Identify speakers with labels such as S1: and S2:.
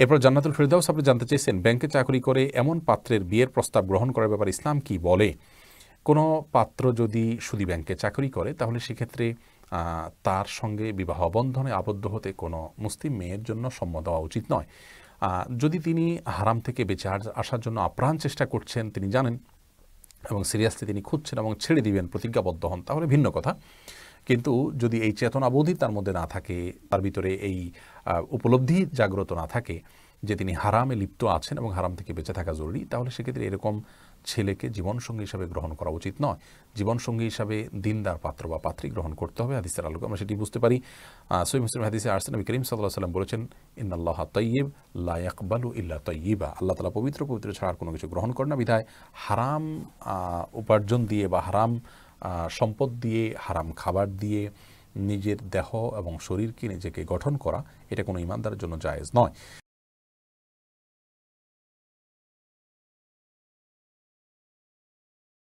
S1: এরপর জান্নাতুল ফিরদাউস আপনি জানতে চাইছেন ব্যাংকে চাকরি করে এমন পাত্রের বিয়ের প্রস্তাব গ্রহণ করার ব্যাপারে ইসলাম কি বলে কোনো পাত্র যদি শুধু ব্যাংকে চাকরি করে তাহলে সেক্ষেত্রে তার সঙ্গে বিবাহ বন্ধনে আবদ্ধ হতে কোনো মুসলিম মেয়ের জন্য সম্ম দেওয়া উচিত নয় যদি তিনি হারাম থেকে বেঁচে আসার জন্য আপ্রাণ চেষ্টা করছেন তিনি জানেন এবং সিরিয়াসলি তিনি খুঁজছেন এবং ছেড়ে দিবেন প্রতিজ্ঞাবদ্ধ হন তাহলে ভিন্ন কথা কিন্তু যদি এই চেতনাবোধই তার মধ্যে না থাকে তার ভিতরে এই উপলব্ধি জাগ্রত না থাকে যে তিনি হারামে লিপ্ত আছেন এবং হারাম থেকে বেঁচে থাকা জরুরি তাহলে সেক্ষেত্রে এরকম ছেলেকে জীবনসঙ্গী হিসাবে গ্রহণ করা উচিত নয় জীবনসঙ্গী হিসাবে দিনদার পাত্র বা পাত্রী গ্রহণ করতে হবে হাদিসের আলোকে আমরা সেটি বুঝতে পারি সৈম মুসলিম হাদিসে আর্সেন নবী করিম সাল্লাহ সাল্লাম বলেছেন ইন আল্লাহ তৈব লায়াকবালু ইল্লা তৈবা আল্লাহ তালা পবিত্র পবিত্র ছাড়া আর কোনো কিছু গ্রহণ করে না বিধায় হারাম উপার্জন দিয়ে বা হারাম সম্পদ দিয়ে হারাম খাবার দিয়ে নিজের দেহ এবং শরীরকে নিজেকে গঠন করা এটা কোনো ইমানদারের জন্য জায়েজ
S2: নয়